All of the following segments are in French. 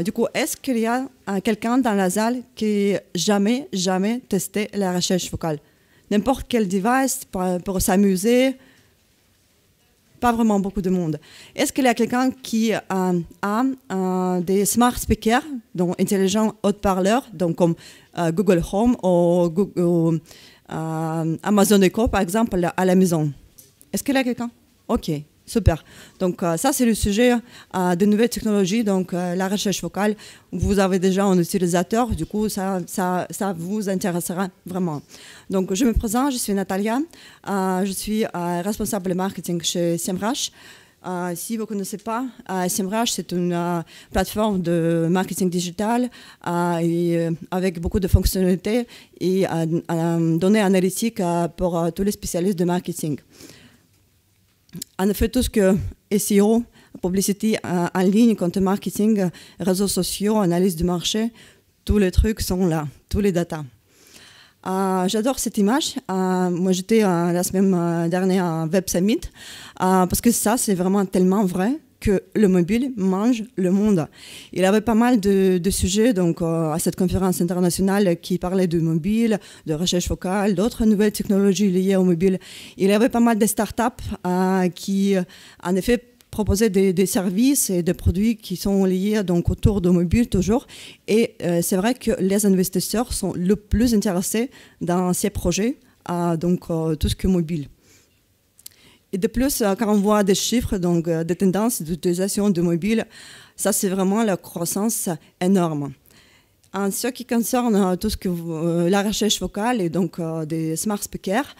Euh, du coup, est-ce qu'il y a euh, quelqu'un dans la salle qui jamais, jamais testé la recherche vocale N'importe quel device pour, s'amuser Pas vraiment beaucoup de monde. Est-ce qu'il y a quelqu'un qui euh, a des smart speakers, donc intelligents haut-parleurs, donc comme Google Home ou, Google, ou Amazon Echo, par exemple, à la maison Est-ce qu'il y a quelqu'un Ok. Super. Donc euh, ça, c'est le sujet euh, des nouvelles technologies, donc euh, la recherche vocale. Vous avez déjà un utilisateur, du coup, ça, ça, ça vous intéressera vraiment. Donc je me présente, je suis Natalia, je suis responsable marketing chez SEMrush. si vous ne connaissez pas, uh, c'est une plateforme de marketing digital avec beaucoup de fonctionnalités et données analytiques pour tous les spécialistes de marketing. Eh, en fait, tout ce que SEO, publicité en ligne, content marketing, réseaux sociaux, analyse du marché, tous les trucs sont là, tous les datas. Eh, j'adore cette image. Eh, moi, j'étais euh, la semaine euh, dernière à Web Summit parce que ça, c'est vraiment tellement vrai que le mobile mange le monde. Il y avait pas mal de, sujets donc, euh, à cette conférence internationale qui parlait de mobile, de recherche vocale, d'autres nouvelles technologies liées au mobile. Il y avait pas mal de startups euh, qui, euh, en effet, proposaient des, services et des produits qui sont liés donc autour du mobile toujours et c'est vrai que les investisseurs sont le plus intéressés dans ces projets à donc tout ce que mobile. Et de plus, euh, quand on voit des chiffres, donc euh, des tendances d'utilisation de mobile, ça c'est vraiment la croissance énorme. En ce qui concerne euh, tout ce que la recherche vocale et donc des smart speakers,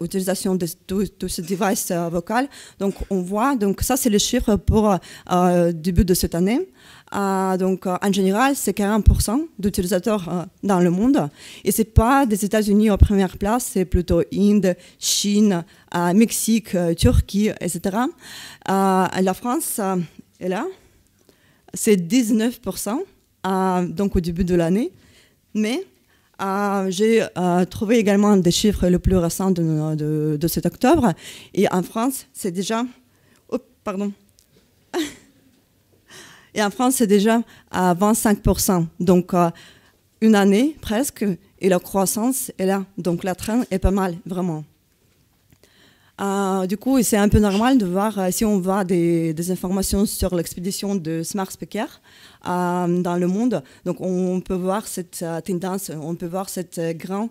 utilisation de tous ces devices vocaux, donc on voit, donc ça c'est les chiffres pour début de cette année. Euh, donc, euh, en général, c'est 40% d'utilisateurs euh, dans le monde. Et ce n'est pas des États-Unis en première place, c'est plutôt Inde, Chine, Mexique, Turquie, etc. la France est là, c'est 19% donc au début de l'année. Mais j'ai trouvé également des chiffres le plus récents de, de, de cet octobre. Et en France, c'est déjà... Oh, pardon. Et en France, c'est déjà à 25%. Donc, euh, une année presque, et la croissance est là. Donc, la traîne est pas mal, vraiment. Euh, du coup, c'est un peu normal de voir euh, si on voit des, informations sur l'expédition de Smart Speaker dans le monde. Donc, on peut voir cette tendance, on peut voir cette grande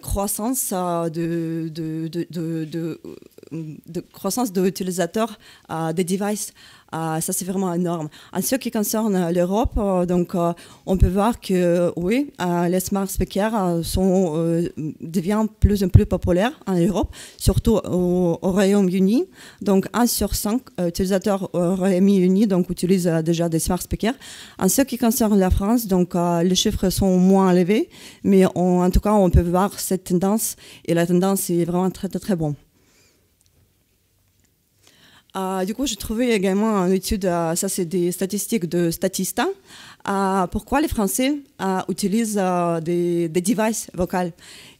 croissance de de croissance d'utilisateurs euh, des devices. Euh, ça, c'est vraiment énorme. En ce qui concerne l'Europe, euh, donc, on peut voir que, oui, les smart speakers sont, deviennent plus en plus populaires en Europe, surtout au, Royaume-Uni. Donc, 1 sur 5 utilisateurs au Royaume-Uni donc, utilisent déjà des smart speakers. En ce qui concerne la France, donc, les chiffres sont moins élevés, mais en tout cas, on peut voir cette tendance et la tendance est vraiment très, très, très bonne. Ah, du coup, j'ai trouvé également une étude, euh, ça c'est des statistiques de Statista, ah, pourquoi les Français ah, utilisent euh, des, des, devices vocaux.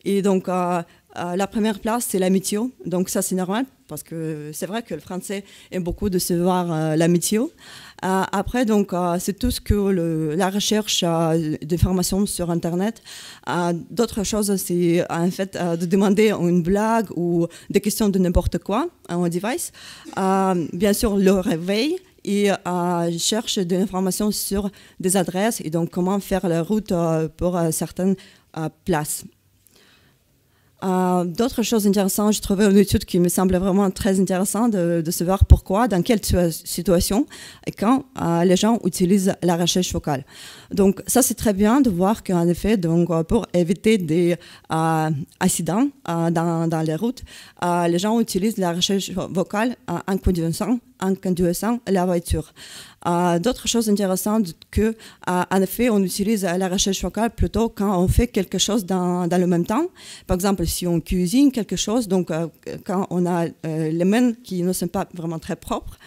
Et donc, euh, la première place, c'est la météo, donc ça c'est normal parce que c'est vrai que le français aime beaucoup de se voir euh, la météo. Euh, après, donc, euh, c'est tout ce que la recherche d'informations sur Internet. D'autres choses, c'est en fait de demander une blague ou des questions de n'importe quoi un hein, device. bien sûr, le réveil et la cherche d'informations sur des adresses et donc comment faire la route pour certaines places. Euh, d'autres choses intéressantes, j'ai trouvé une étude qui me semble vraiment très intéressante de, savoir pourquoi, dans quelle situation et quand euh, les gens utilisent la recherche vocale. Donc ça, c'est très bien de voir qu'en effet, donc, euh, pour éviter des accidents euh, euh, dans, les routes, les gens utilisent la recherche vocale en conduisant, en conduisant la voiture. D'autres choses intéressantes que, en effet, on utilise la recherche vocale plutôt quand on fait quelque chose dans, dans le même temps. Par exemple, si on cuisine quelque chose, donc quand on a les mains qui ne sont pas vraiment très propres,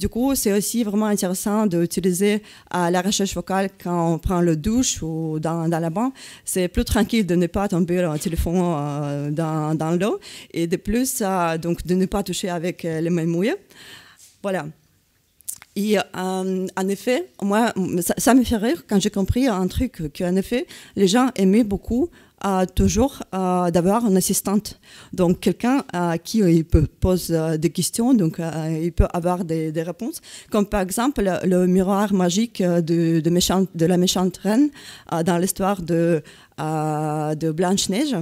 du coup, c'est aussi vraiment intéressant d'utiliser euh, la recherche vocale quand on prend le douche ou dans, dans la banque. C'est plus tranquille de ne pas tomber le téléphone euh, dans, l'eau et de plus, euh, donc, de ne pas toucher avec les mains mouillées. Voilà. Et en effet, moi, ça, ça, me fait rire quand j'ai compris un truc qu'en effet, les gens aimaient beaucoup euh, toujours euh, d'avoir une assistante. Donc quelqu'un à euh, qui il peut poser des questions, donc il peut avoir des, des, réponses. Comme par exemple le miroir magique de, de, de la méchante reine dans l'histoire de, de Blanche-Neige.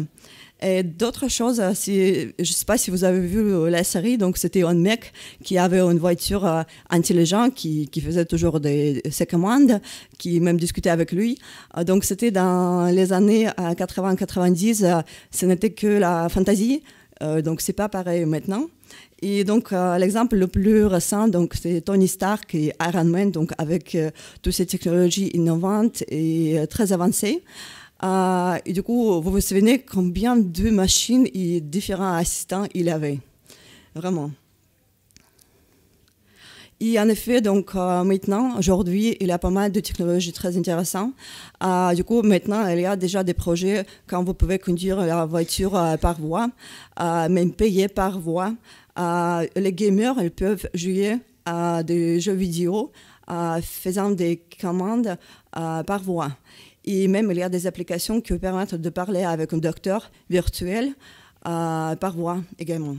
Et d'autres choses, euh, je ne sais pas si vous avez vu la série, donc c'était un mec qui avait une voiture euh, intelligente qui, faisait toujours des, ses commandes, qui même discutait avec lui. Euh, donc c'était dans les années 80-90, ce n'était que la fantaisie, donc c'est pas pareil maintenant. Et donc, l'exemple le plus récent, donc, c'est Tony Stark et Iron Man, donc, avec toutes ces technologies innovantes et très avancées. Ah, et du coup, vous vous souvenez combien de machines et différents assistants il avait. Vraiment. Et en effet, donc euh, maintenant, aujourd'hui, il y a pas mal de technologies très intéressantes. Ah, du coup, maintenant, il y a déjà des projets quand vous pouvez conduire la voiture euh, par voie, euh, même payer par voie. Ah, les gamers, ils peuvent jouer à des jeux vidéo faisant des commandes par voie. Et même il y a des applications qui permettent de parler avec un docteur virtuel euh, par voix également.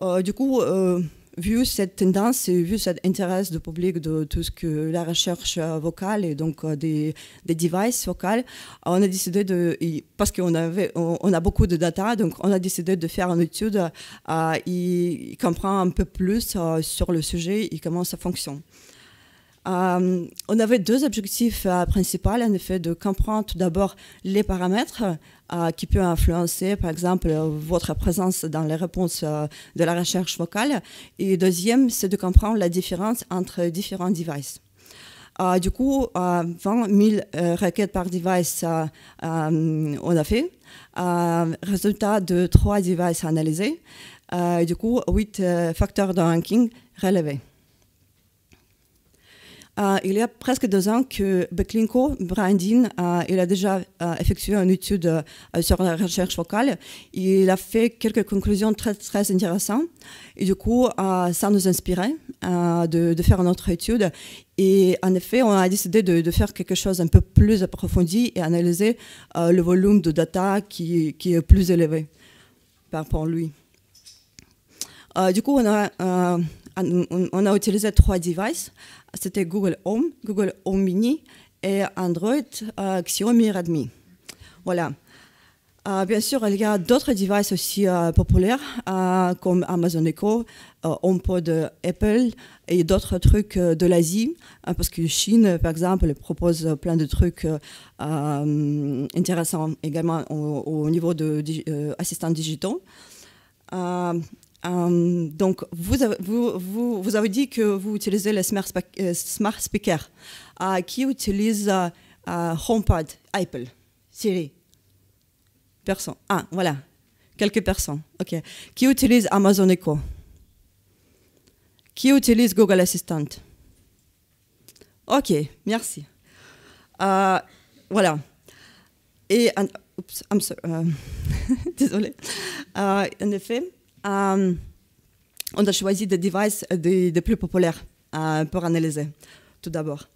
Euh, du coup, euh, vu cette tendance et vu cet intérêt du public de tout ce que la recherche vocale et donc des, des devices vocales, on a décidé de, parce qu'on avait, on, a beaucoup de data, donc on a décidé de faire une étude qui comprend un peu plus sur le sujet et comment ça fonctionne. Euh, on avait deux objectifs euh, principaux, en effet, de comprendre tout d'abord les paramètres euh, qui peuvent influencer, par exemple, votre présence dans les réponses de la recherche vocale. Et deuxième, c'est de comprendre la différence entre différents devices. du coup, 20 000 requêtes par device, on a fait. résultat de trois devices analysés. du coup, huit facteurs de ranking relevés. Euh, il y a presque deux ans que Beklinko, Brandin, euh, il a déjà euh, effectué une étude sur la recherche vocale. Il a fait quelques conclusions très, très intéressantes. Et du coup, ça nous inspirait de, de, faire notre étude. Et en effet, on a décidé de, faire quelque chose un peu plus approfondi et analyser le volume de data qui, qui, est plus élevé par rapport à lui. du coup, on a on a utilisé trois devices. C'était Google Home, Google Home Mini et Android euh, Xiaomi Redmi. Voilà. Euh, bien sûr, il y a d'autres devices aussi euh, populaires comme Amazon Echo, HomePod Apple et d'autres trucs de l'Asie, hein, parce que la Chine, par exemple, propose plein de trucs intéressants également au, niveau de assistants digitaux. Euh, donc, vous avez, dit que vous utilisez les smart, speaker. Euh, speakers. Euh, qui utilise HomePod, Apple, Siri Personne. Ah, voilà. Quelques personnes. OK. Qui utilise Amazon Echo Qui utilise Google Assistant OK, merci. voilà. Et, désolé. en effet, euh, on a choisi des devices les euh, plus populaires euh, pour analyser, tout d'abord.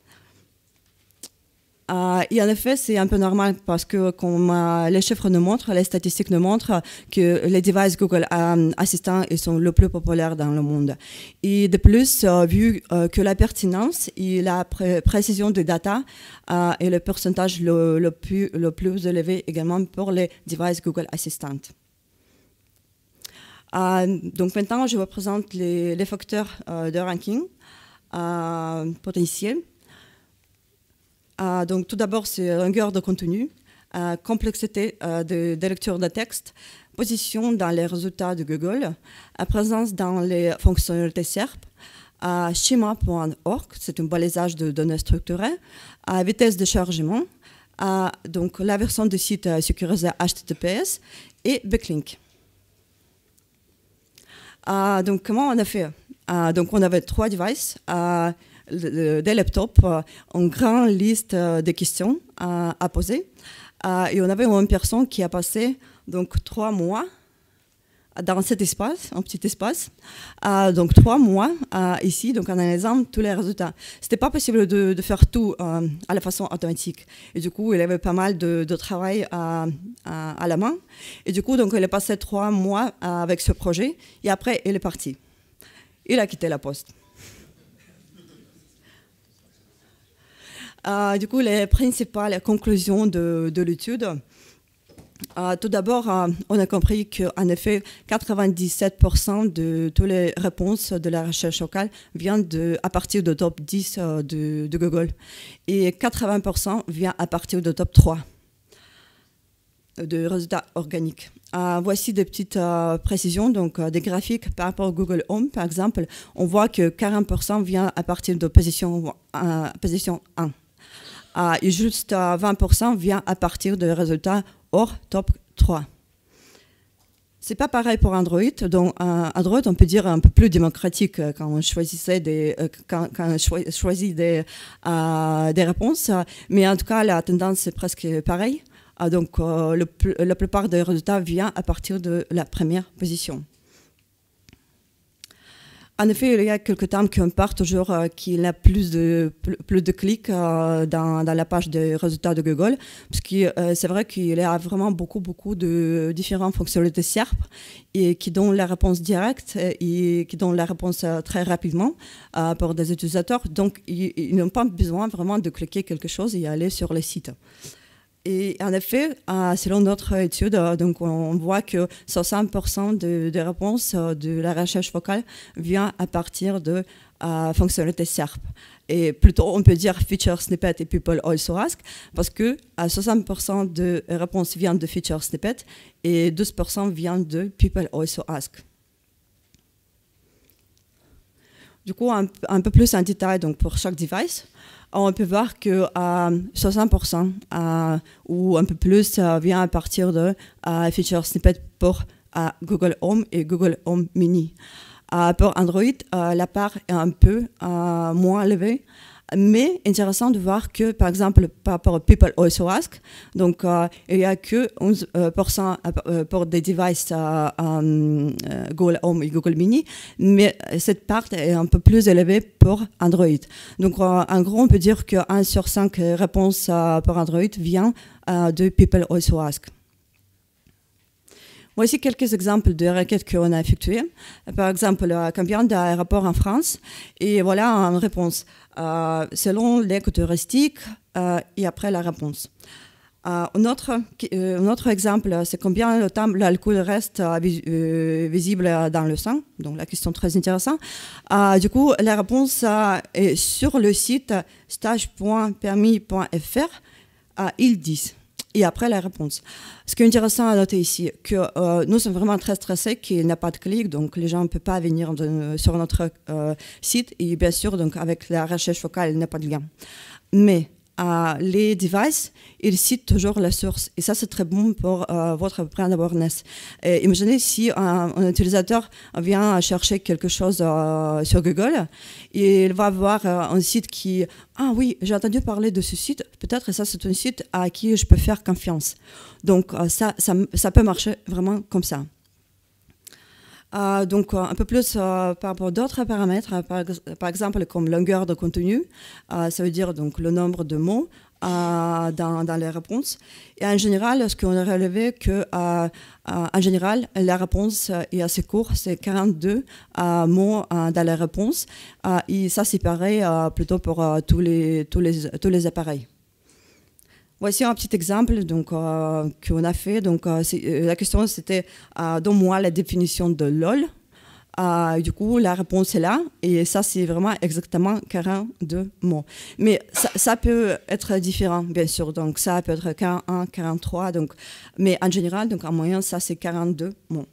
et en effet, c'est un peu normal parce que comme les chiffres nous montrent, les statistiques nous montrent que les devices Google Assistant sont le plus populaires dans le monde. Et de plus, vu que la pertinence et la précision des data est le pourcentage le, le, plus, le plus élevé également pour les devices Google Assistant. Euh, donc maintenant, je vous présente les, facteurs euh, de ranking euh, potentiels. donc tout d'abord, c'est longueur de contenu, complexité de, lecture de texte, position dans les résultats de Google, la présence dans les fonctionnalités SERP, schema.org, c'est un balisage de données structurées, à vitesse de chargement, donc, la version du site sécurisée HTTPS et backlink. Ah, donc, comment on a fait ah, Donc, on avait trois devices, ah, des laptops, une euh, grande liste euh, de questions euh, à poser. et on avait une personne qui a passé donc trois mois dans cet espace, un petit espace, euh, donc trois mois euh, ici, donc en analysant tous les résultats. C'était pas possible de, faire tout euh, à la façon automatique. Et du coup, il avait pas mal de, travail à, à, à, la main. Et du coup, donc, il a passé trois mois avec ce projet. Et après, il est parti. Il a quitté la poste. du coup, les principales conclusions de, de l'étude, euh, tout d'abord, euh, on a compris qu'en effet, 97% de toutes les réponses de la recherche locale viennent de, à partir du top 10 euh, de, Google et 80% vient à partir du top 3 de résultats organiques. voici des petites précisions, donc des graphiques par rapport à Google Home, par exemple. On voit que 40% vient à partir de position, position 1. et juste 20% vient à partir de résultats hors top 3. C'est pas pareil pour Android. Donc, euh, Android, on peut dire un peu plus démocratique euh, quand on choisissait des, euh, quand, quand choisit des, des, réponses. Mais en tout cas, la tendance est presque pareille. Ah, donc, le, la plupart des résultats viennent à partir de la première position. En effet, il y a quelques temps qu'on part toujours euh, qu'il y a plus de, plus de clics euh, dans, la page des résultats de Google, parce que euh, c'est vrai qu'il y a vraiment beaucoup, beaucoup de différentes fonctionnalités SERP et qui donnent la réponse directe et qui donnent la réponse très rapidement pour des utilisateurs. Donc, ils, ils n'ont pas besoin vraiment de cliquer quelque chose et aller sur le site. Et en effet, euh, selon notre étude, euh, donc on voit que 60% des réponses euh, de la recherche vocale vient à partir de fonctionnalités SERP. Et plutôt, on peut dire feature snippet et people also ask, parce que à 60% de réponses viennent de feature snippet et 12% viennent de people also ask. Du coup, un, un peu plus en détail donc, pour chaque device on peut voir que 60% euh, euh, ou un peu plus euh, vient à partir de feature snippet pour Google Home et Google Home Mini. pour Android, la part est un peu moins élevée. Mais intéressant de voir que, par exemple, par rapport à People Also Ask, donc euh, il n'y a que 11% euh, euh, pour des devices Google Home et Google Mini, mais cette part est un peu plus élevée pour Android. Donc en gros, on peut dire que 1 sur 5 réponses pour Android vient de People Also Ask. Voici quelques exemples de requêtes qu'on a effectuées. Euh, par exemple, combien d'aéroports en France Et voilà une réponse, euh, selon les touristiques euh, et après la réponse. un, autre, exemple, c'est combien le temps l'alcool reste visible dans le sang. Donc la question très intéressante. du coup, la réponse est sur le site stage.permis.fr. ils disent et après la réponse. Ce qui est intéressant à noter ici, que euh, nous sommes vraiment très stressés qu'il n'y a pas de clic, donc les gens ne peuvent pas venir sur notre euh, site et bien sûr, donc avec la recherche focale, il n'y a pas de lien. Mais les devices, ils citent toujours la source. Et ça, c'est très bon pour euh, votre brand awareness. imaginez si un, utilisateur vient chercher quelque chose euh, sur Google, et il va voir euh, un site qui, ah oui, j'ai entendu parler de ce site, peut-être ça, c'est un site à qui je peux faire confiance. Donc ça, ça, ça peut marcher vraiment comme ça. Euh, donc euh, un peu plus euh, par rapport à d'autres paramètres, par, exemple comme longueur de contenu, ça veut dire donc le nombre de mots dans, les réponses. Et en général, ce qu'on a relevé, que en général, la réponse est assez courte, c'est 42 mots dans les réponses. et ça, c'est pareil plutôt pour tous, les, tous, les, tous les appareils. Voici un petit exemple donc euh, qu'on a fait. Donc euh, euh, la question c'était euh, donne-moi la définition de lol. du coup la réponse est là et ça c'est vraiment exactement 42 mots. Mais ça, peut être différent bien sûr donc ça peut être 41, 43 donc mais en général donc en moyenne ça c'est 42 mots.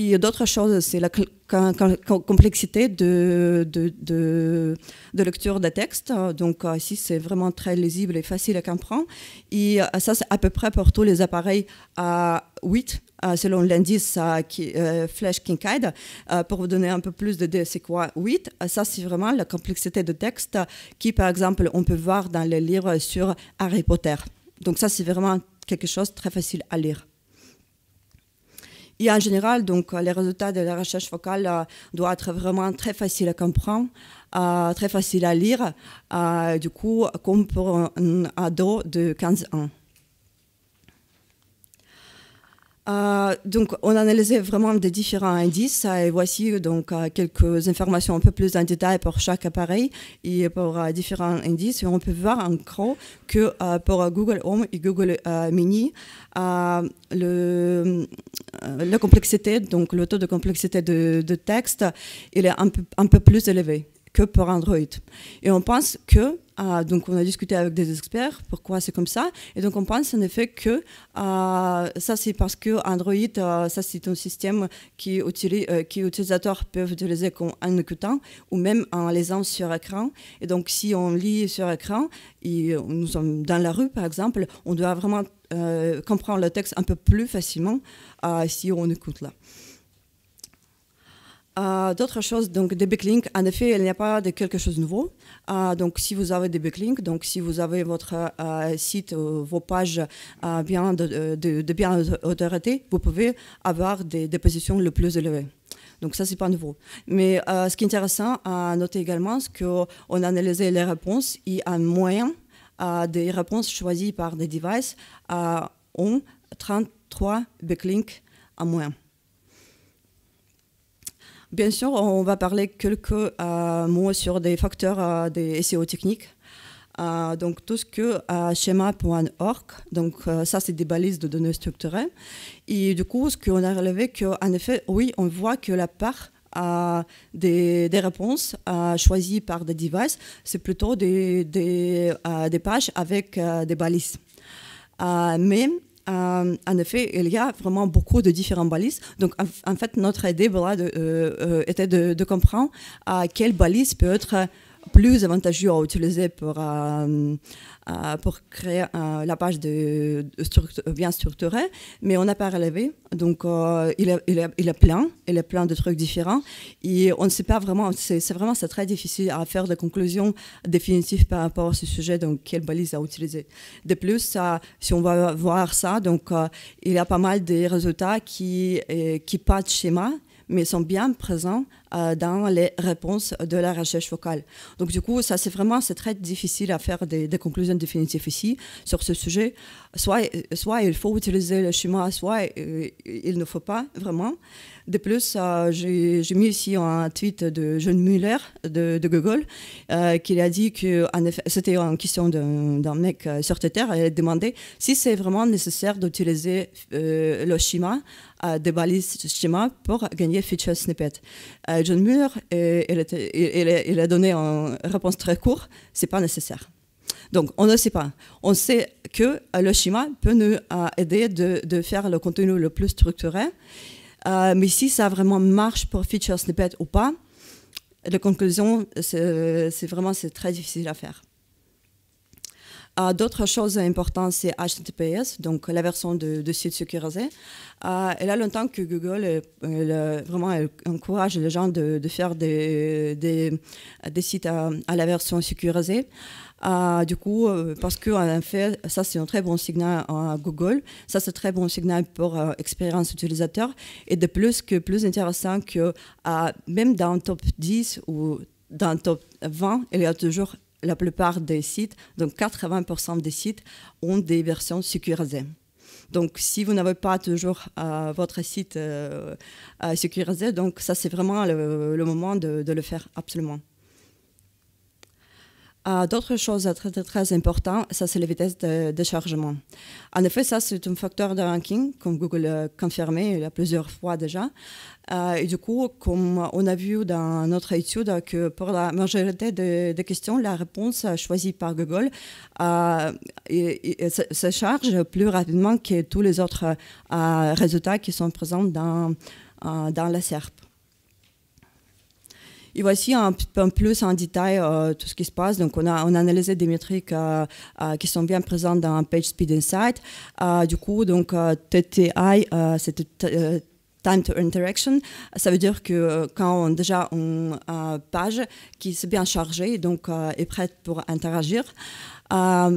Il y a d'autres choses, c'est la complexité de, de, de, lecture des textes. Donc euh, ici, c'est vraiment très lisible et facile à comprendre. Et euh, ça, c'est à peu près pour tous les appareils à 8 euh, selon l'indice Flash King pour vous donner un peu plus de c'est quoi 8 Ça, c'est vraiment la complexité de texte qui, par exemple, on peut voir dans les livres sur Harry Potter. Donc ça, c'est vraiment quelque chose de très facile à lire. Et en général, donc, euh, les résultats de la recherche vocale euh, doivent être vraiment très faciles à comprendre, euh, très faciles à lire, du coup, comme pour un ado de 15 ans. Euh, donc, on analysait vraiment des différents indices euh, et voici donc euh, quelques informations un peu plus en détail pour chaque appareil et pour différents indices. on peut voir en gros que pour Google Home et Google Mini, le, la complexité, donc le taux de complexité de, texte, il est un peu, un peu plus élevé que pour Android. Et on pense que euh, donc on a discuté avec des experts pourquoi c'est comme ça. Et donc on pense en effet que euh, ça c'est parce que Android, euh, ça c'est un système qui, qui utilisateurs peuvent utiliser en écoutant ou même en lisant sur écran. Et donc si on lit sur écran, et nous sommes dans la rue par exemple, on doit vraiment comprendre le texte un peu plus facilement si on écoute là. Euh, d'autres choses, donc des backlinks, en effet, il n'y a pas de quelque chose de nouveau. Euh, donc si vous avez des backlinks, donc si vous avez votre euh, site, vos pages bien de, bien autorité, vous pouvez avoir des, positions le plus élevées. Donc ça, c'est pas nouveau. Mais ce qui est intéressant à noter également, c'est qu'on a analysé les réponses et un moyen des réponses choisies par des devices ont 33 backlinks en moyen. Bien sûr, on va parler quelques euh, mots sur des facteurs euh, des SEO techniques. Euh, donc tout ce que Schema.org, schéma.org, donc ça c'est des balises de données structurées. Et du coup, ce qu'on a relevé, qu'en effet, oui, on voit que la part des, des, réponses choisies par des devices, c'est plutôt des, des, des, pages avec des balises. mais euh, en effet, il y a vraiment beaucoup de différents balises. Donc, en, fait, notre idée euh, euh, était de, de comprendre à quelle balise peut être plus avantageux à utiliser pour, euh, euh, pour créer euh, la page de, bien structurée, mais on n'a pas relevé. Donc, il, est, il, il, plein, il est plein de trucs différents. Et on ne sait pas vraiment, c'est vraiment très difficile à faire des conclusions définitives par rapport à ce sujet, donc quelle balise à utiliser. De plus, ça, si on va voir ça, donc, il y a pas mal de résultats qui, qui pas de schéma, mais sont bien présents euh, dans les réponses de la recherche vocale. Donc du coup, ça c'est vraiment c'est très difficile à faire des, conclusions définitives ici sur ce sujet. Soit, euh, soit il faut utiliser le schéma, soit euh, il ne faut pas vraiment. De plus, euh, j'ai mis ici un tweet de John Muller de, Google euh, qui a dit que c'était une question d'un mec euh, sur Twitter. Et il a demandé si c'est vraiment nécessaire d'utiliser le schéma des balises schéma pour gagner feature Snippets. John Muller, il, a donné une réponse très courte, c'est pas nécessaire. Donc, on ne sait pas. On sait que le schéma peut nous aider de, de faire le contenu le plus structuré euh, mais si ça vraiment marche pour feature snippet ou pas, la conclusion, euh, c'est vraiment c'est très difficile à faire. Ah, d'autres choses importantes, c'est HTTPS, donc la version de, site sécurisé. Ah, elle et là, longtemps que Google euh, euh, vraiment encourage les gens de, faire des, des, sites à, la version sécurisée. Ah, du coup, euh, parce que en fait, ça c'est un très bon signal à Google, ça c'est un très bon signal pour expérience utilisateur, et de plus que plus intéressant que même dans le top 10 ou dans le top 20, il y a toujours la plupart des sites, donc 80% des sites, ont des versions sécurisées. Donc, si vous n'avez pas toujours euh, votre site euh, euh, sécurisé, donc ça, c'est vraiment le, moment de le faire absolument. D'autres choses très, très, très importantes, ça c'est la vitesse de, chargement. En effet, ça c'est un facteur de ranking, comme Google a confirmé il plusieurs fois déjà. Euh, et du coup, comme on a vu dans notre étude, que pour la majorité des questions, la réponse choisie par Google euh, et, se, charge plus rapidement que tous les autres euh, résultats qui sont présents dans, dans la SERP. Et voici un, peu plus en détail euh, tout ce qui se passe. Donc, on a, on analysé des métriques euh, euh, qui sont bien présentes dans Page Speed Insight. du coup, donc, TTI, c'est time to interaction. Ça veut dire que quand on déjà une page qui s'est bien chargée, donc est prête pour interagir.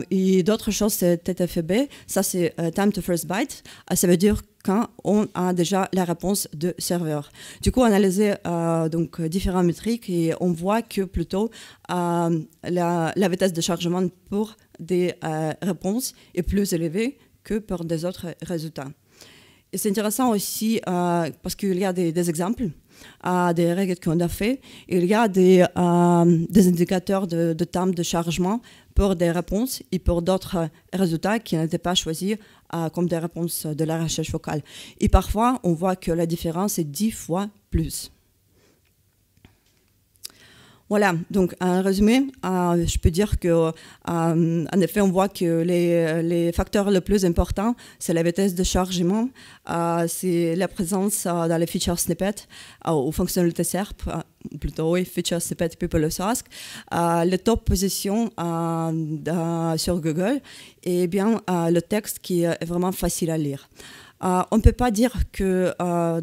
et d'autres choses, c'est TTFB. Ça, c'est time to first byte. ça veut dire quand on a déjà la réponse de serveur. Du coup, analyser euh, donc différentes métriques et on voit que plutôt euh, la, vitesse de chargement pour des euh, réponses est plus élevée que pour des autres résultats. c'est intéressant aussi euh, parce qu'il y a des, exemples à des règles qu'on a fait. Il y a des, indicateurs de, de, temps de chargement pour des réponses et pour d'autres résultats qui n'étaient pas choisis comme des réponses de la recherche vocale. Et parfois, on voit que la différence est dix fois plus. Voilà, donc en résumé, euh, je peux dire que, euh, en effet, on voit que les, facteurs les plus importants, c'est la vitesse de chargement, euh, c'est la présence dans les feature snippets ou fonctionnalités SERP, plutôt oui, feature Snippets people ask, les top positions sur Google et bien le texte qui est vraiment facile à lire. Euh, on ne peut pas dire que euh,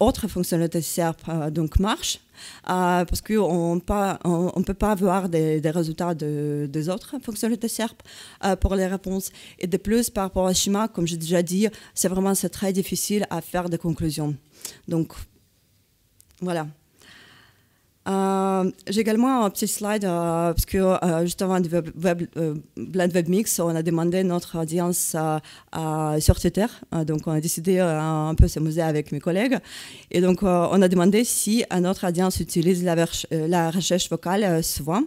d'autres fonctionnalités SERP euh, donc marchent parce qu'on ne on, peut pas avoir des, résultats des autres fonctionnalités SERP pour les réponses. Et de plus, par rapport à schéma, comme j'ai déjà dit, c'est vraiment très difficile à faire des conclusions. Donc, voilà. Euh, j'ai également un petit slide euh, parce que euh, juste avant de web, web, Mix, on a demandé notre audience sur Twitter. donc, on a décidé un peu s'amuser avec mes collègues. Et donc, on a demandé si notre audience utilise la, recherche vocale souvent.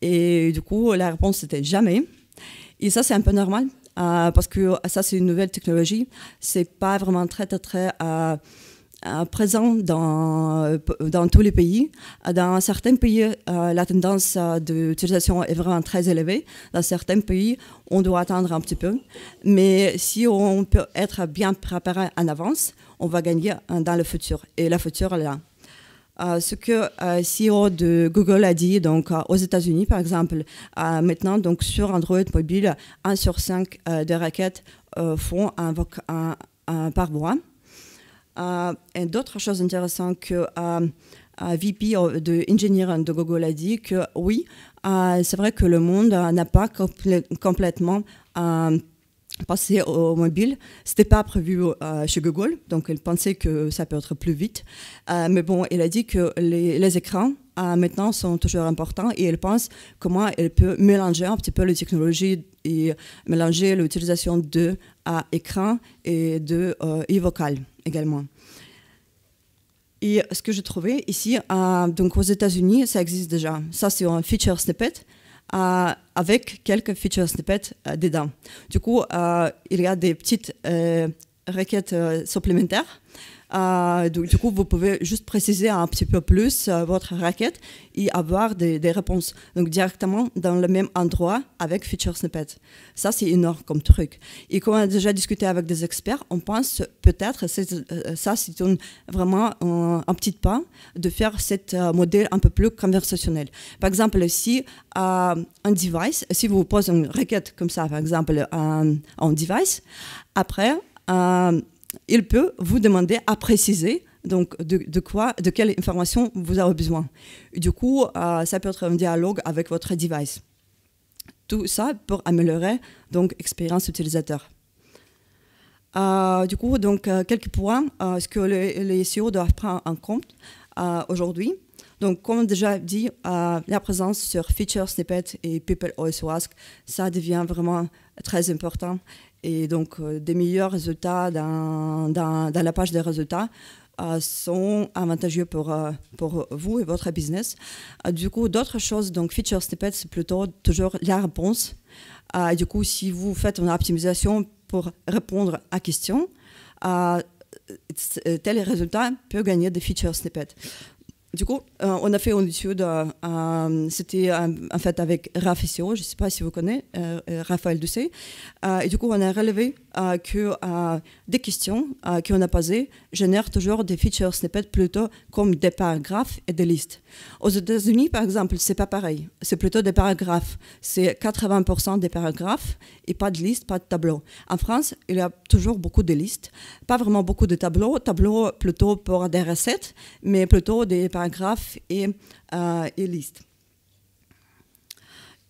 Et du coup, la réponse était jamais. Et ça, c'est un peu normal parce que ça, c'est une nouvelle technologie. C'est pas vraiment très, très, très euh, présent dans, euh, dans tous les pays. Dans certains pays, euh, la tendance d'utilisation est vraiment très élevée. Dans certains pays, on doit attendre un petit peu. Mais si on peut être bien préparé en avance, on va gagner dans le futur. Et le futur est là. ce que le CEO de Google a dit donc, aux États-Unis, par exemple, maintenant, donc, sur Android mobile, 1 sur 5 de raquettes font un, un, un, par mois. Euh, et d'autres choses intéressantes que euh, euh, VP de de Google a dit que oui, c'est vrai que le monde n'a pas complètement passé au mobile. Ce n'était pas prévu chez Google, donc elle pensait que ça peut être plus vite. mais bon, elle a dit que les, écrans maintenant sont toujours importants et elle pense comment elle peut mélanger un petit peu les technologies et mélanger l'utilisation de écran et de e vocal également. Et ce que j'ai trouvé ici, donc aux États-Unis, ça existe déjà. Ça, c'est un feature snippet avec quelques feature snippets euh, dedans. Du coup, euh, il y a des petites euh, requêtes supplémentaires euh, donc, du coup, vous pouvez juste préciser un petit peu plus euh, votre requête et avoir des, réponses donc directement dans le même endroit avec feature snippet. Ça, c'est énorme comme truc. Et comme on a déjà discuté avec des experts, on pense peut-être euh, ça, c'est vraiment un, petit pas de faire ce modèle un peu plus conversationnel. Par exemple, si un device, si vous posez une requête comme ça, par exemple, un, device, après, il peut vous demander à préciser donc de, quoi, de quelle information vous avez besoin. du coup, euh, ça peut être un dialogue avec votre device. Tout ça pour améliorer donc expérience utilisateur. Euh, du coup, donc euh, quelques points ce que les, SEO doivent prendre en compte aujourd'hui. Donc, comme déjà dit, la présence sur Feature Snippet et People OS Ask, ça devient vraiment très important. Et donc, euh, des meilleurs résultats dans, la page des résultats euh, sont avantageux pour, euh, pour vous et votre business. Du coup, d'autres choses, donc feature snippets, c'est plutôt toujours la réponse. Du coup, si vous faites une optimisation pour répondre à question, tel résultat peut gagner des feature snippets du coup, euh, on a fait une étude, euh, euh, c'était en fait avec Doucet, je ne sais pas si vous connaissez, Raphaël Euh, et du coup, on a relevé euh, que euh, des questions euh, qu'on a posées génèrent toujours des features snippets plutôt comme des paragraphes et des listes. Aux États-Unis, par exemple, c'est pas pareil. C'est plutôt des paragraphes. C'est 80% des paragraphes et pas de listes, pas de tableaux. En France, il y a toujours beaucoup de listes, pas vraiment beaucoup de tableaux. Tableaux plutôt pour des recettes, mais plutôt des paragraphes et, euh, et listes.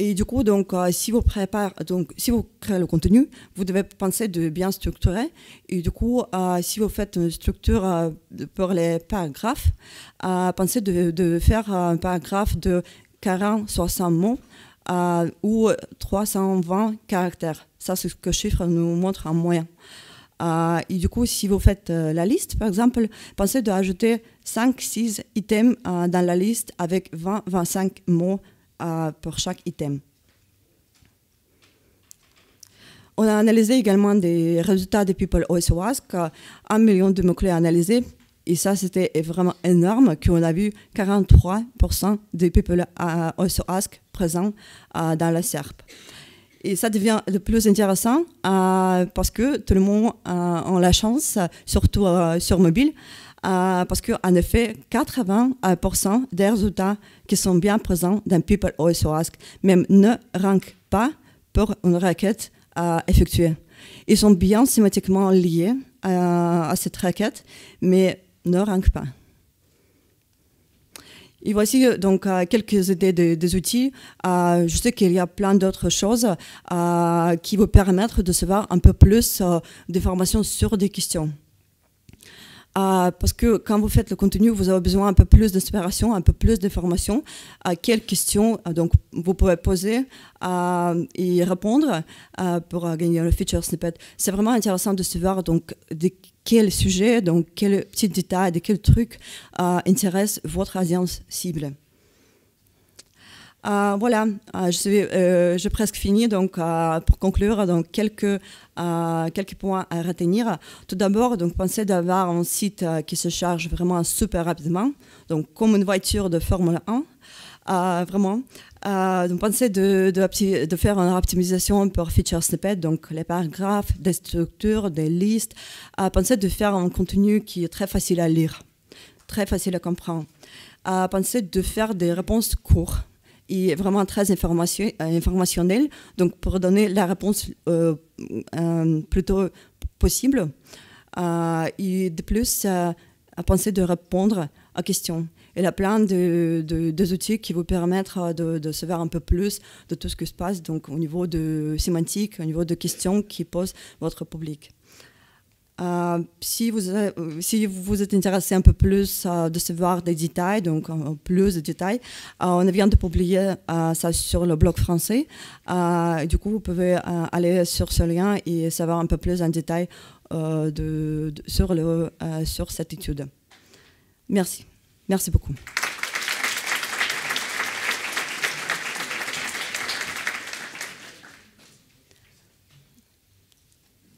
Et du coup, donc, euh, si vous préparez, donc, si vous créez le contenu, vous devez penser de bien structurer. Et du coup, euh, si vous faites une structure euh, pour les paragraphes, pensez de, de, faire un paragraphe de 40, 60 mots ou 320 caractères. Ça, c'est ce que chiffre nous montre en moyen. et du coup, si vous faites la liste, par exemple, pensez d'ajouter 5-6 items dans la liste avec 20-25 mots pour chaque item. On a analysé également des résultats des People OS un million de mots-clés analysés, et ça c'était vraiment énorme, qu'on a vu 43% des People euh, OS présents euh, dans la SERP. Et ça devient le plus intéressant euh, parce que tout le monde a la chance, surtout sur mobile, euh, parce qu'en effet, 80% des résultats qui sont bien présents dans People OSO Ask même ne rankent pas pour une requête à euh, effectuer. Ils sont bien systématiquement liés euh, à, cette requête, mais ne rankent pas. Et voici donc quelques idées des outils. je sais qu'il y a plein d'autres choses qui vous permettent de savoir un peu plus d'informations sur des questions. Euh, parce que quand vous faites le contenu, vous avez besoin un peu plus d'inspiration, un peu plus d'informations. À euh, quelles questions euh, donc, vous pouvez poser et répondre pour gagner le feature snippet. C'est vraiment intéressant de savoir donc, de quel sujet, donc quel petit détail, de quel truc intéresse votre audience cible. Ah, voilà, ah, je suis, euh, j'ai presque fini. Donc, ah, pour conclure, donc quelques quelques points à retenir. Tout d'abord, donc pensez d'avoir un site qui se charge vraiment super rapidement, donc comme une voiture de Formule 1, vraiment. donc pensez de, de, faire une optimisation pour feature snippet, donc les paragraphes, des structures, des listes. pensez de faire un contenu qui est très facile à lire, très facile à comprendre. pensez de faire des réponses courtes est vraiment très euh, informationnel, donc pour donner la réponse euh, euh plutôt possible. Euh, et de plus, euh, à penser de répondre aux questions. Il y a plein de, outils qui vous permettent de, de, savoir un peu plus de tout ce qui se passe donc, au niveau de sémantique, au niveau de questions qui posent votre public. Euh, si, vous, euh, si vous êtes intéressé un peu plus euh, de savoir des détails, donc plus de détails, on vient de publier ça sur le blog français. du coup, vous pouvez aller sur ce lien et savoir un peu plus en détail sur, sur cette étude. Merci. Merci beaucoup.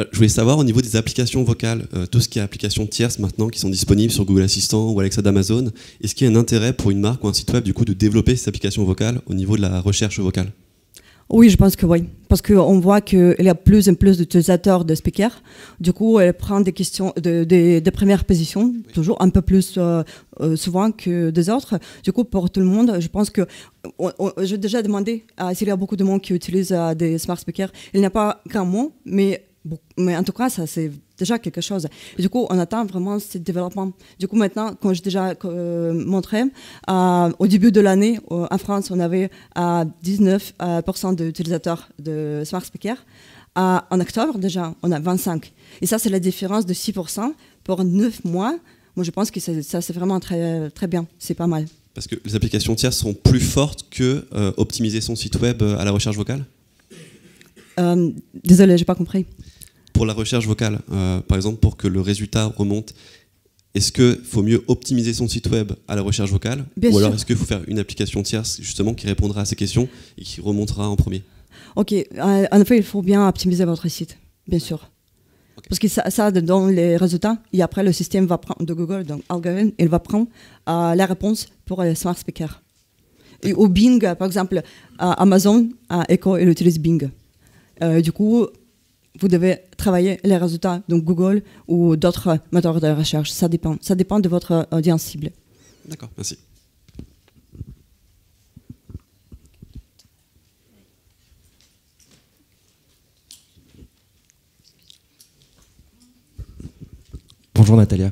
Euh, je voulais savoir au niveau des applications vocales, euh, tout ce qui est applications tierces maintenant qui sont disponibles sur Google Assistant ou Alexa d'Amazon, est-ce qu'il y a un intérêt pour une marque ou un site web du coup de développer ces applications vocales au niveau de la recherche vocale oui, je pense que oui. Parce qu'on voit qu'il y a plus en plus d'utilisateurs de speakers. Du coup, elle prend des questions, des de, premières positions, toujours un peu plus euh, souvent que des autres. Du coup, pour tout le monde, je pense que. J'ai déjà demandé s'il y a beaucoup de monde qui utilise des smart speakers. Il n'y a pas qu'un mot, mais mais en tout cas, ça, c'est déjà quelque chose. du coup, on attend vraiment ce développement. Du coup, maintenant, comme j'ai déjà euh, montré, euh, au début de l'année, euh, en France, on avait 19% d'utilisateurs de smart speakers. en octobre, déjà, on a 25%. Et ça, c'est la différence de 6% pour 9 mois. Moi, je pense que ça, c'est vraiment très, très bien. C'est pas mal. Parce que les applications tiers sont plus fortes que optimiser son site web à la recherche vocale Désolée, Désolé, j'ai pas compris. Pour la recherche vocale, euh, par exemple, pour que le résultat remonte, est-ce qu'il faut mieux optimiser son site web à la recherche vocale Ou alors est-ce qu'il faut faire une application tierce justement qui répondra à ces questions et qui remontera en premier Ok, euh, en effet, il faut bien optimiser votre site, bien sûr. Parce que ça, dans les résultats, et après le système va prendre, de Google, donc algorithme, il va prendre euh, la réponse pour les smart speaker. Et au Bing, par exemple, Amazon, Echo, il utilise Bing. du coup, vous devez travailler les résultats, donc Google ou d'autres moteurs de recherche. Ça dépend. Ça dépend de votre audience cible. D'accord, merci. Bonjour Natalia.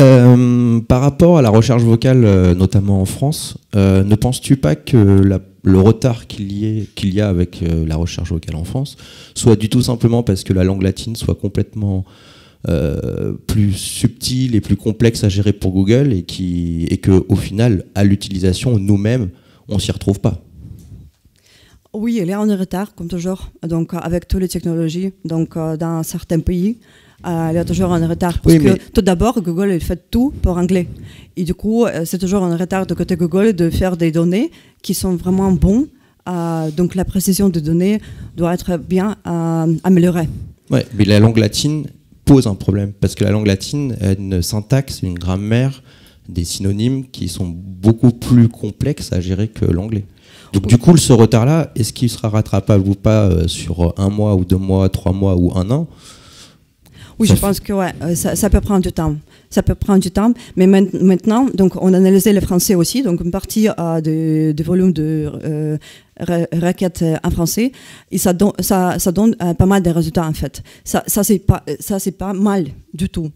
Euh, par rapport à la recherche vocale, euh, notamment en France, euh, ne penses-tu pas que la le retard qu'il y, y, a avec euh, la recherche vocale en France, soit du tout simplement parce que la langue latine soit complètement euh, plus subtile et plus complexe à gérer pour Google et, qui, et que au final, à l'utilisation, nous-mêmes, on s'y retrouve pas. Oui, il est en retard, comme toujours, donc, avec toutes les technologies. Donc, euh, dans certains pays, euh, elle est toujours en retard. Parce que tout d'abord, Google, fait tout pour anglais. Et du coup, euh, c'est toujours en retard de côté Google de faire des données qui sont vraiment bons. Euh, donc la précision des données doit être bien améliorée. Oui, mais la langue latine pose un problème, parce que la langue latine a une syntaxe, une grammaire, des synonymes qui sont beaucoup plus complexes à gérer que l'anglais. Donc du coup, ce retard-là, est-ce qu'il sera rattrapable ou pas sur un mois ou deux mois, trois mois ou un an oui, je pense que ouais, euh, ça, peut prendre du temps. Ça peut prendre du temps, mais maintenant, donc on analysait le français aussi, donc une partie a euh, du volume de euh, requêtes en français, et ça, ça, donne pas mal de résultats en fait. ça c'est pas mal du tout.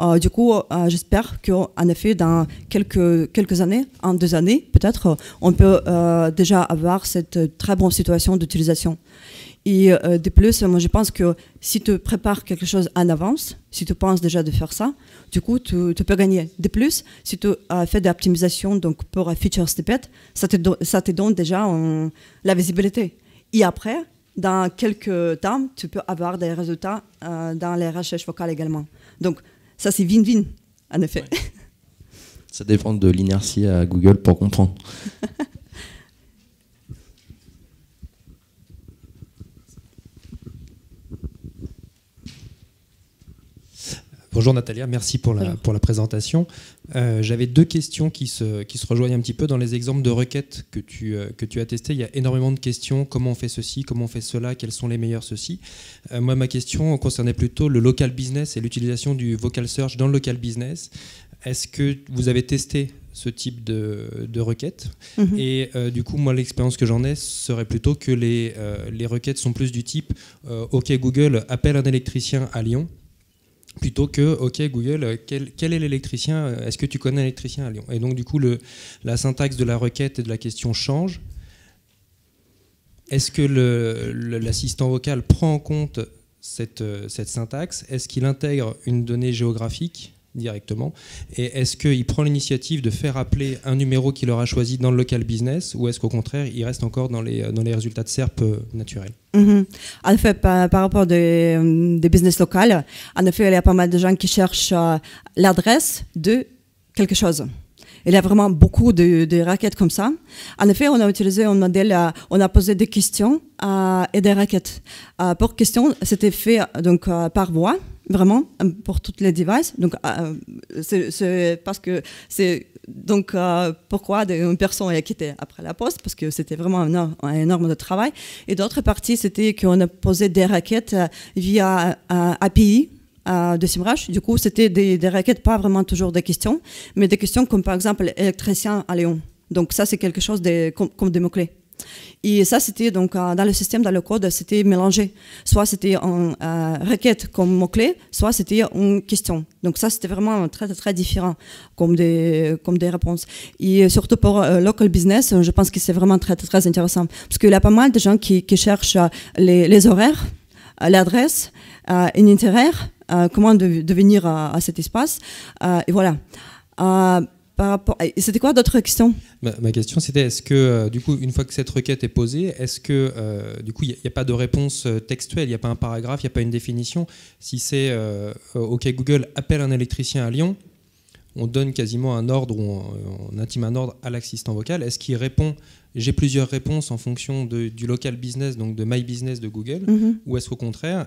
Euh, du coup, euh, j'espère qu'en effet, dans quelques, quelques années, en deux années peut-être, on peut euh, déjà avoir cette très bonne situation d'utilisation. Et de plus, moi je pense que si tu prépares quelque chose en avance, si tu penses déjà de faire ça, du coup, tu, peux gagner. De plus, si tu fais des optimisations donc pour feature step ça te, ça te donne déjà la visibilité. Et après, dans quelques temps, tu peux avoir des résultats dans les recherches vocales également. Donc, ça, c'est win-win, en effet. Ça dépend de l'inertie à Google pour comprendre. Bonjour Natalia, merci pour pour la présentation. Euh, j'avais deux questions qui se, rejoignent un petit peu dans les exemples de requêtes que tu, euh, que tu as testé. Il y a énormément de questions. Comment on fait ceci Comment on fait cela Quels sont les meilleurs ceci euh, Moi, ma question concernait plutôt le local business et l'utilisation du vocal search dans le local business. Est-ce que vous avez testé ce type de, de requêtes mhm. Et du coup, moi, l'expérience que j'en ai serait plutôt que les, requêtes sont plus du type OK, Google appelle un électricien à Lyon plutôt que OK Google, euh, quel, est l'électricien euh, Est-ce que tu connais l'électricien à Lyon Et donc du coup, la syntaxe de la requête et de la question change. Est-ce que l'assistant vocal prend en compte cette euh, syntaxe Est-ce qu'il intègre une donnée géographique directement. Et est-ce qu'il prend l'initiative de faire appeler un numéro qu'il aura choisi dans le local business ou est-ce qu'au contraire, il reste encore dans les, les résultats de SERP euh, naturels mhm. En fait, par, rapport euh, des, business locales, en effet, il y a pas mal de gens qui cherchent euh, l'adresse de quelque chose. Il y a vraiment beaucoup de, de, raquettes comme ça. En effet, on a utilisé un modèle, on a posé des questions et des raquettes. pour questions, c'était fait donc par voix vraiment euh, pour toutes les devices. Donc, euh, c'est parce que c'est donc euh, pourquoi une personne a quitté après la poste parce que c'était vraiment un, énorme de travail. Et d'autre partie, c'était qu'on a posé des raquettes via API de Simrush. Du coup, c'était des, requêtes, pas vraiment toujours des questions, mais des questions comme par exemple électricien à Lyon. Donc ça, c'est quelque chose comme des mots-clés. Et ça, c'était donc euh, dans le système, dans le code, c'était mélangé. Soit c'était en euh, requête comme mot-clé, soit c'était une question. Donc ça, c'était vraiment très, très différent comme des, comme des réponses. Et surtout pour euh, local business, je pense que c'est vraiment très, très intéressant. Parce qu'il y a pas mal de gens qui, cherchent les, horaires, l'adresse, un itinéraire, comment de, venir à, cet espace. et voilà rapport. c'était quoi d'autres questions ma, question, c'était est-ce que, euh, du coup, une fois que cette requête est posée, est-ce que, euh, du coup, il n'y a, pas de réponse euh, textuelle, il n'y a pas un paragraphe, il n'y a pas une définition Si c'est OK, Google appelle un électricien à Lyon, on donne quasiment un ordre ou on, intime un ordre à l'assistant vocal. Est-ce qu'il répond J'ai plusieurs réponses en fonction du local business, donc de My Business de Google, mhm. ou est-ce qu'au contraire,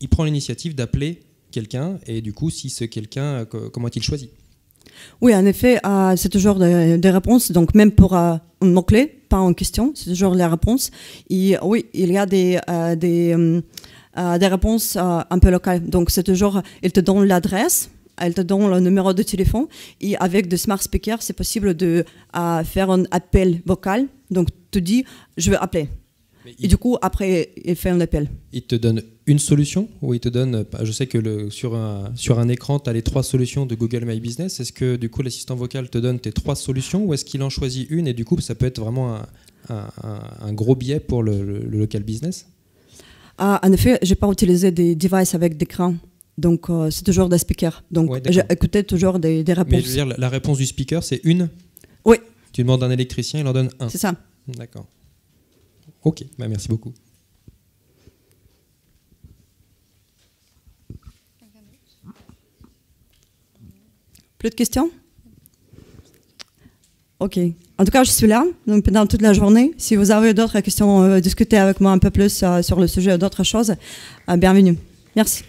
il prend l'initiative d'appeler quelqu'un et du coup, si ce quelqu'un, comment est-il choisi oui, en effet, euh, c'est toujours des de réponses, donc même pour euh, un mot-clé, pas en question, c'est toujours des réponses. Et oui, il y a des, euh, des, des, réponses un peu locales. Donc c'est toujours, il te donnent l'adresse, elle te donnent le numéro de téléphone, et avec des smart speakers, c'est possible de faire un appel vocal. Donc tu dis, je veux appeler. Et du coup, après, il fait un appel. Il te donne une solution ou il te donne. Bah, je sais que le, sur, un, sur un écran, tu as les trois solutions de Google My Business. Est-ce que du coup, l'assistant vocal te donne tes trois solutions ou est-ce qu'il en choisit une et du coup, ça peut être vraiment un, gros biais pour le, local business ah, En effet, je n'ai pas utilisé des devices avec d'écran. Donc, euh, c'est toujours des speakers. Donc, j'ai écouté toujours des, des réponses. Mais je veux dire, la réponse du speaker, c'est une Oui. Tu demandes à un électricien, il en donne un. C'est ça. D'accord. Ok, bah, merci beaucoup. Plus de questions Ok. En tout cas, je suis là donc pendant toute la journée. Si vous avez d'autres questions, discuter euh, discutez avec moi un peu plus euh, sur le sujet ou d'autres choses, euh, bienvenue. Merci.